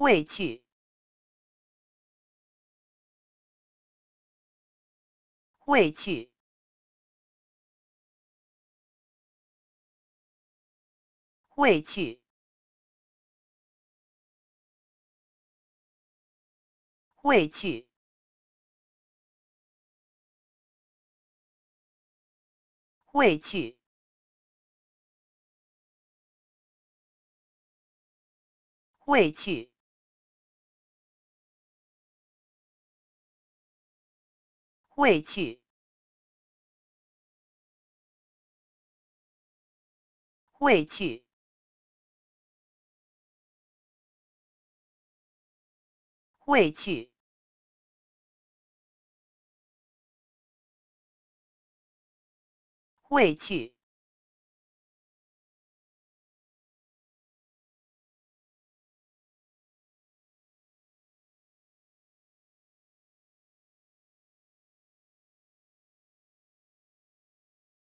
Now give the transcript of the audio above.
畏惧，畏惧，畏惧，畏惧，畏惧，畏惧。畏惧，畏惧，畏惧，畏惧。